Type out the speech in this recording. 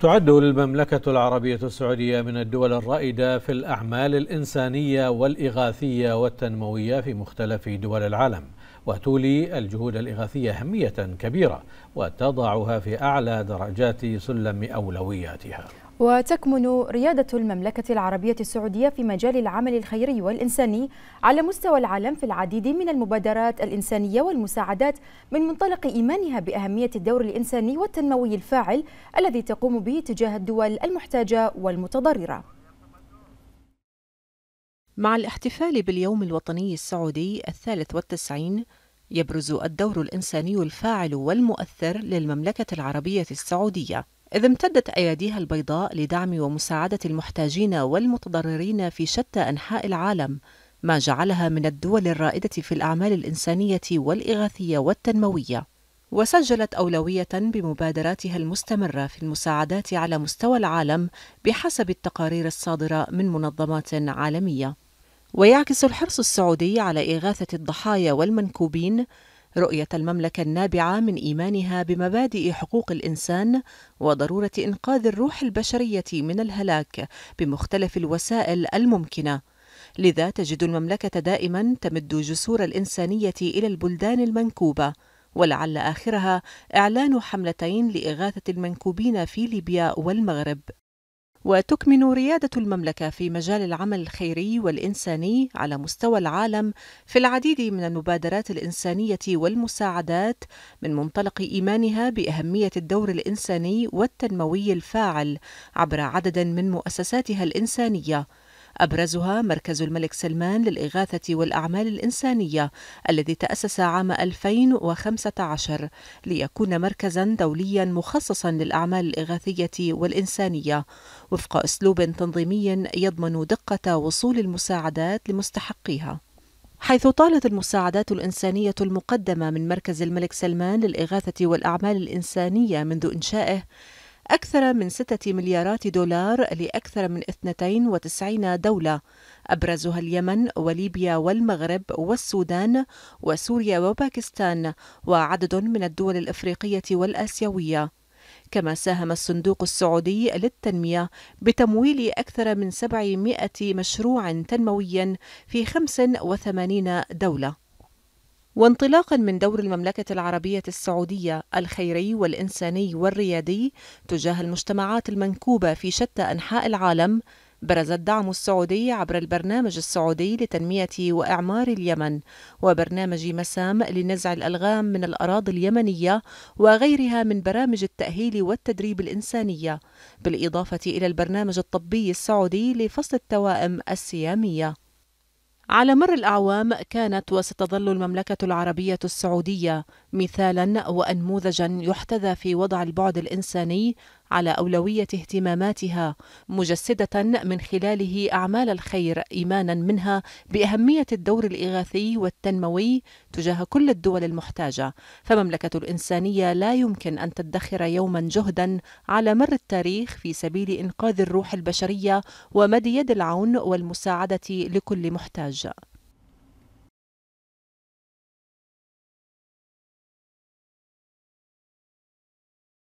تعد المملكة العربية السعودية من الدول الرائدة في الأعمال الإنسانية والإغاثية والتنموية في مختلف دول العالم وتولي الجهود الإغاثية أهمية كبيرة وتضعها في أعلى درجات سلم أولوياتها وتكمن ريادة المملكة العربية السعودية في مجال العمل الخيري والإنساني على مستوى العالم في العديد من المبادرات الإنسانية والمساعدات من منطلق إيمانها بأهمية الدور الإنساني والتنموي الفاعل الذي تقوم به تجاه الدول المحتاجة والمتضررة. مع الاحتفال باليوم الوطني السعودي الثالث والتسعين يبرز الدور الإنساني الفاعل والمؤثر للمملكة العربية السعودية إذ امتدت أياديها البيضاء لدعم ومساعدة المحتاجين والمتضررين في شتى أنحاء العالم، ما جعلها من الدول الرائدة في الأعمال الإنسانية والإغاثية والتنموية. وسجلت أولوية بمبادراتها المستمرة في المساعدات على مستوى العالم بحسب التقارير الصادرة من منظمات عالمية. ويعكس الحرص السعودي على إغاثة الضحايا والمنكوبين رؤية المملكة النابعة من إيمانها بمبادئ حقوق الإنسان وضرورة إنقاذ الروح البشرية من الهلاك بمختلف الوسائل الممكنة. لذا تجد المملكة دائما تمد جسور الإنسانية إلى البلدان المنكوبة، ولعل آخرها إعلان حملتين لإغاثة المنكوبين في ليبيا والمغرب. وتكمن ريادة المملكة في مجال العمل الخيري والإنساني على مستوى العالم في العديد من المبادرات الإنسانية والمساعدات من منطلق إيمانها بأهمية الدور الإنساني والتنموي الفاعل عبر عدد من مؤسساتها الإنسانية أبرزها مركز الملك سلمان للإغاثة والأعمال الإنسانية الذي تأسس عام 2015 ليكون مركزا دوليا مخصصا للأعمال الإغاثية والإنسانية وفق أسلوب تنظيمي يضمن دقة وصول المساعدات لمستحقيها. حيث طالت المساعدات الإنسانية المقدمة من مركز الملك سلمان للإغاثة والأعمال الإنسانية منذ إنشائه أكثر من 6 مليارات دولار لأكثر من 92 دولة أبرزها اليمن وليبيا والمغرب والسودان وسوريا وباكستان وعدد من الدول الإفريقية والآسيوية كما ساهم الصندوق السعودي للتنمية بتمويل أكثر من 700 مشروع تنموي في 85 دولة وانطلاقا من دور المملكة العربية السعودية الخيري والإنساني والريادي تجاه المجتمعات المنكوبة في شتى أنحاء العالم برز الدعم السعودي عبر البرنامج السعودي لتنمية وإعمار اليمن وبرنامج مسام لنزع الألغام من الأراضي اليمنية وغيرها من برامج التأهيل والتدريب الإنسانية بالإضافة إلى البرنامج الطبي السعودي لفصل التوائم السيامية على مر الأعوام كانت وستظل المملكة العربية السعودية مثالا وأنموذجا يحتذى في وضع البعد الإنساني على أولوية اهتماماتها مجسدة من خلاله أعمال الخير إيمانا منها بأهمية الدور الإغاثي والتنموي تجاه كل الدول المحتاجة فمملكة الإنسانية لا يمكن أن تدخر يوما جهدا على مر التاريخ في سبيل إنقاذ الروح البشرية ومد يد العون والمساعدة لكل محتاج